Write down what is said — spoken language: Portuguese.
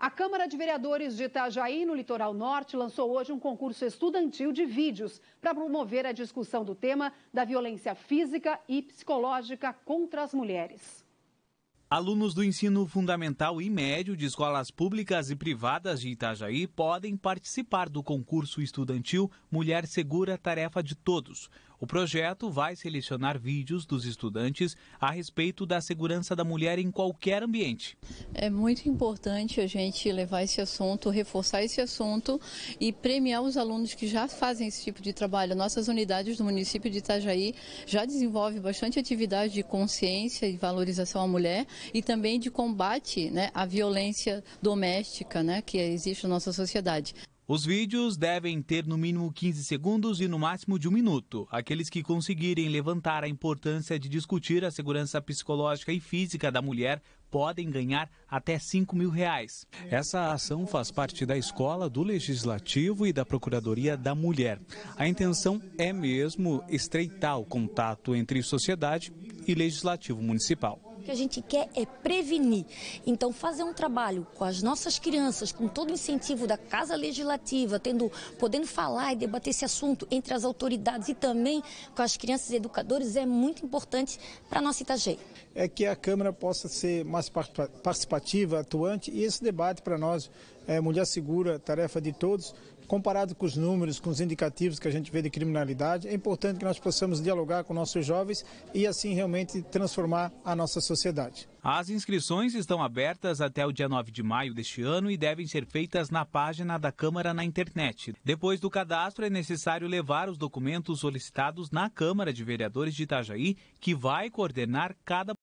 A Câmara de Vereadores de Itajaí, no Litoral Norte, lançou hoje um concurso estudantil de vídeos para promover a discussão do tema da violência física e psicológica contra as mulheres. Alunos do ensino fundamental e médio de escolas públicas e privadas de Itajaí podem participar do concurso estudantil Mulher Segura Tarefa de Todos. O projeto vai selecionar vídeos dos estudantes a respeito da segurança da mulher em qualquer ambiente. É muito importante a gente levar esse assunto, reforçar esse assunto e premiar os alunos que já fazem esse tipo de trabalho. Nossas unidades do município de Itajaí já desenvolvem bastante atividade de consciência e valorização à mulher e também de combate né, à violência doméstica né, que existe na nossa sociedade. Os vídeos devem ter no mínimo 15 segundos e no máximo de um minuto. Aqueles que conseguirem levantar a importância de discutir a segurança psicológica e física da mulher podem ganhar até 5 mil reais. Essa ação faz parte da escola, do Legislativo e da Procuradoria da Mulher. A intenção é mesmo estreitar o contato entre sociedade e legislativo municipal. O que a gente quer é prevenir. Então, fazer um trabalho com as nossas crianças, com todo o incentivo da Casa Legislativa, tendo, podendo falar e debater esse assunto entre as autoridades e também com as crianças e educadores é muito importante para a nossa Itajei. É que a Câmara possa ser mais participativa, atuante, e esse debate para nós, é, Mulher Segura, tarefa de todos, comparado com os números, com os indicativos que a gente vê de criminalidade, é importante que nós possamos dialogar com nossos jovens e assim realmente transformar a nossa sociedade. As inscrições estão abertas até o dia 9 de maio deste ano e devem ser feitas na página da Câmara na internet. Depois do cadastro, é necessário levar os documentos solicitados na Câmara de Vereadores de Itajaí, que vai coordenar cada